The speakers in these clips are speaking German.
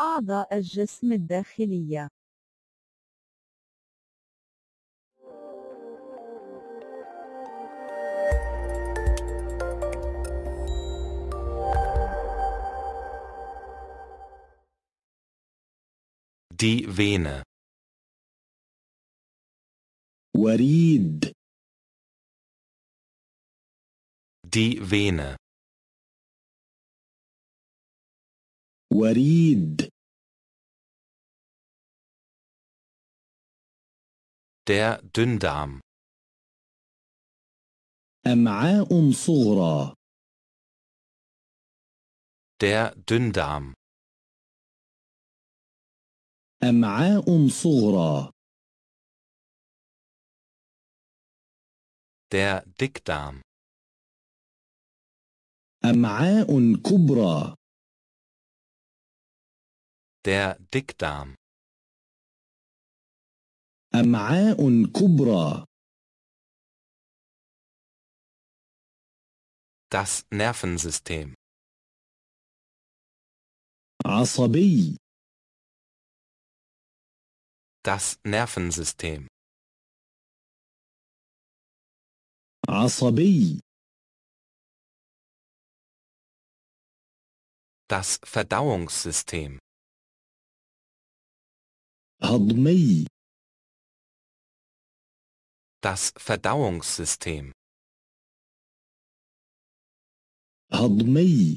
أعضاء الجسم الداخلية Die Vene. وريد Die Vene. وريد Der Dünndarm أمعاء صغرى Der Dünndarm أمعاء صغرى Der Dickdarm أمعاء كبرى Der Dickdarm. أمعاء كبرى. Das Nervensystem. عصبي. Das Nervensystem. عصبي. Das Verdauungssystem. هضمي Das Verdauungssystem. هضمي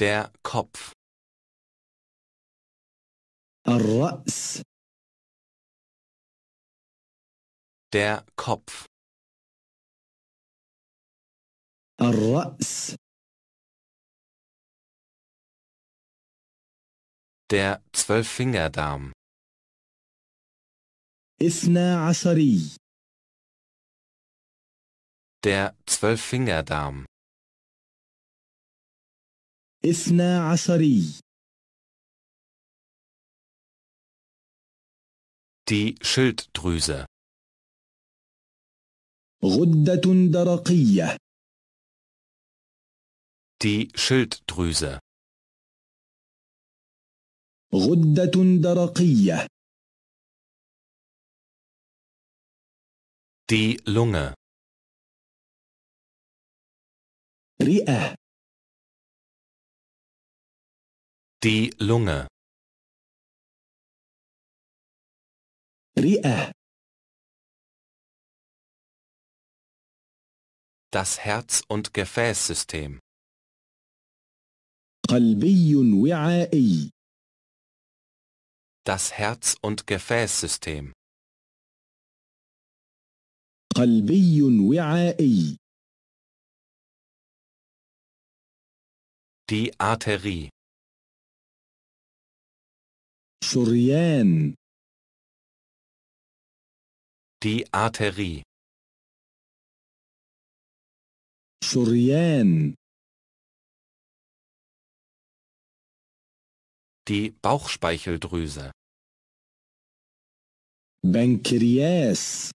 Der Kopf. الرأس Der Kopf. الرأس Der Zwölffingerdarm. إثنا عشري Der Zwölffingerdarm. إثنا عشري Die Schilddrüse. غدة درقية Die Schilddrüse. غدة درقية Die Lunge رئة Die Lunge رئة Das Herz- und Gefäßsystem قلبي وعائي Das Herz- und Gefäßsystem. قلبي وعائي. Die Arterie. شريان. Die Arterie. شريان. die Bauchspeicheldrüse. Pancreas.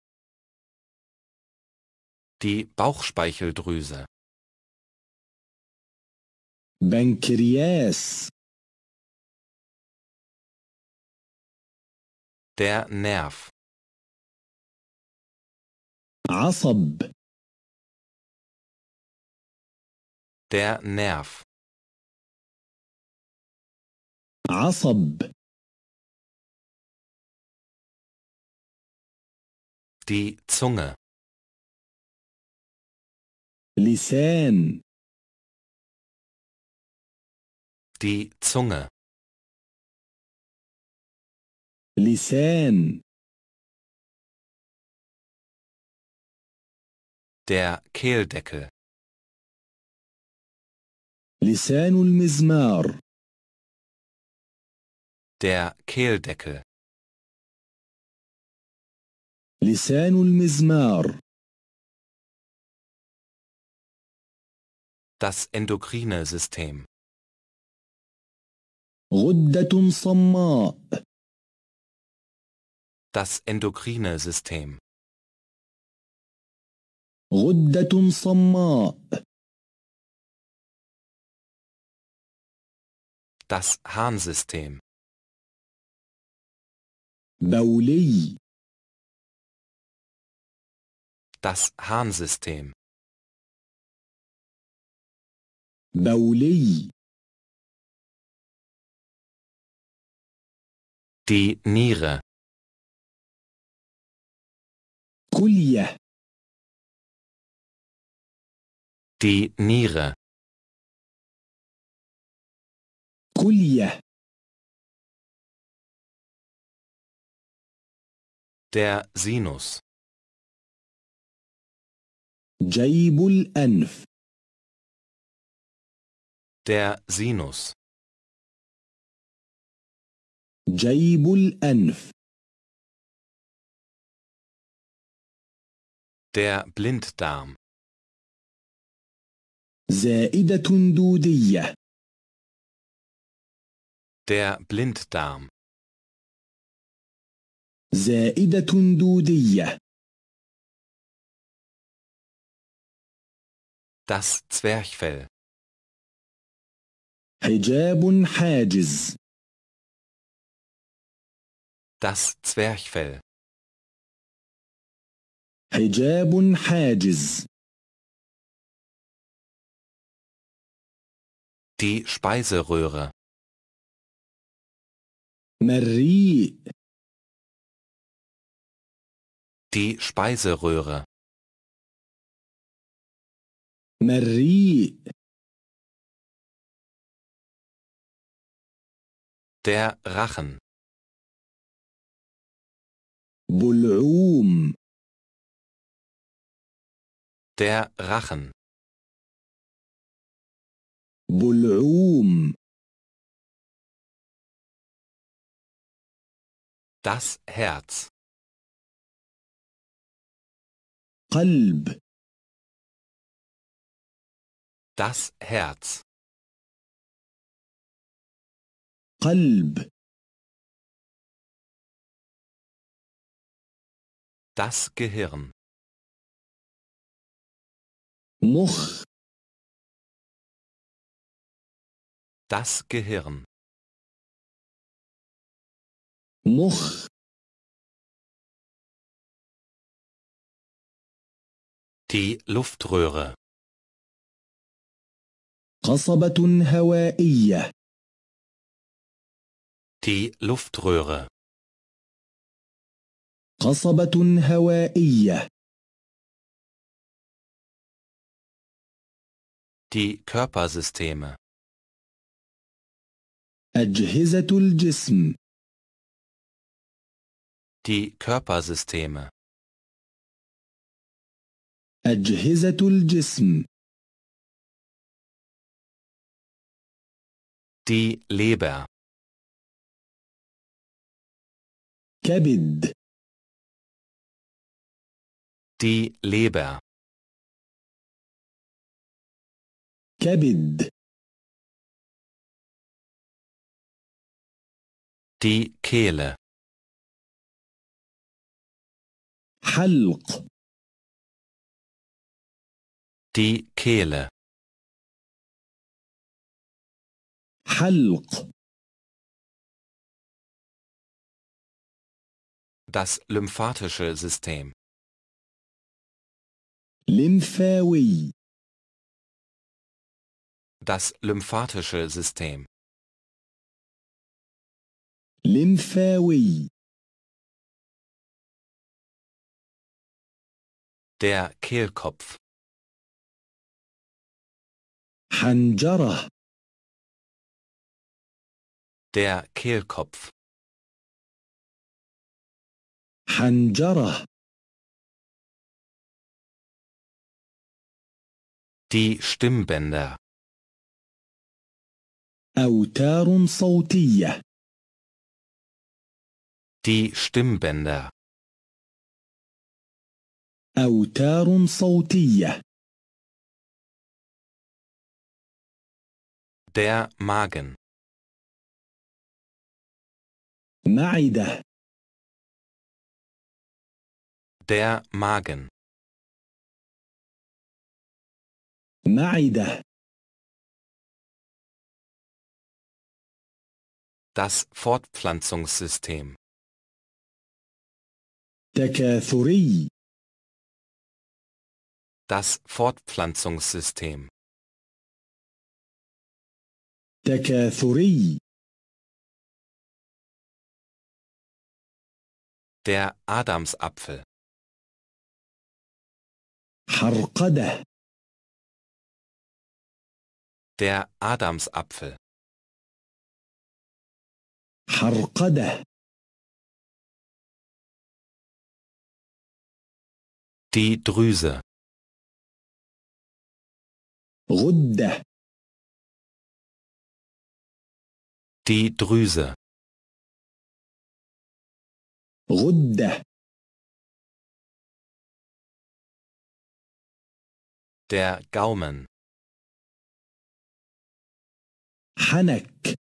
Die Bauchspeicheldrüse. Pancreas. Der Nerv. عصب. Der Nerv. عصب die Zunge لسان die Zunge لسان der Kehldeckel لسان المزمار der Kehldeckel. لسان المزمار Das endokrine System. غدة Das endokrine System. غدة Das Harnsystem. بولي Das Harnsystem. بولي Die Niere. كلية Die Niere. كلية Der Sinus. جيب الأنف. Der Sinus. جيب الأنف. Der Blinddarm. زائدة دودية. Der Blinddarm. زائدة دودية. Das Zwerchfell. حجاب حاجز. Das Zwerchfell. حجاب حاجز. Die Speiseröhre. مريء die Speiseröhre Marie der Rachen Bulum der Rachen Bulum Das Herz قلب Das Herz. قلب Das Gehirn. مخ Das Gehirn. مخ Die Luftröhre. قصبة هوائية. Die Luftröhre. قصبة هوائية. Die Körpersysteme. أجهزة الجسم. Die Körpersysteme. أجهزة الجسم دي ليبر كبد دي ليبر كبد دي كيله حلق Die Kehle. حلق Das lymphatische System. لمفاوي Das lymphatische System. لمفاوي Der Kehlkopf. حنجرة Der Kehlkopf. حنجرة Die Stimmbänder. Autarun صوتية. Die Stimmbänder. Autarun صوتية. Der Magen. معدة Der Magen. معدة Das Fortpflanzungssystem. تكاثري Das Fortpflanzungssystem. تكاثري Der Adamsapfel. حرقدة Der Adamsapfel. حرقدة Die Drüse. غدة Die Drüse. Rudde. Der Gaumen. حنك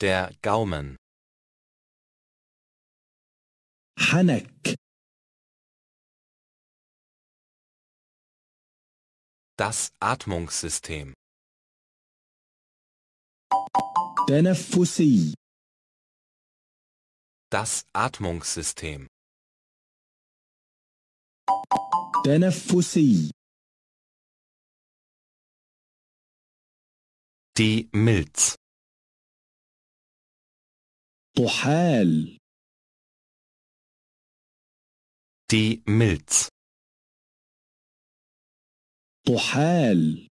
Der Gaumen. حنك Das Atmungssystem. تنفسي Das Atmungssystem. تنفسي Die Milz. طحال Die Milz. طحال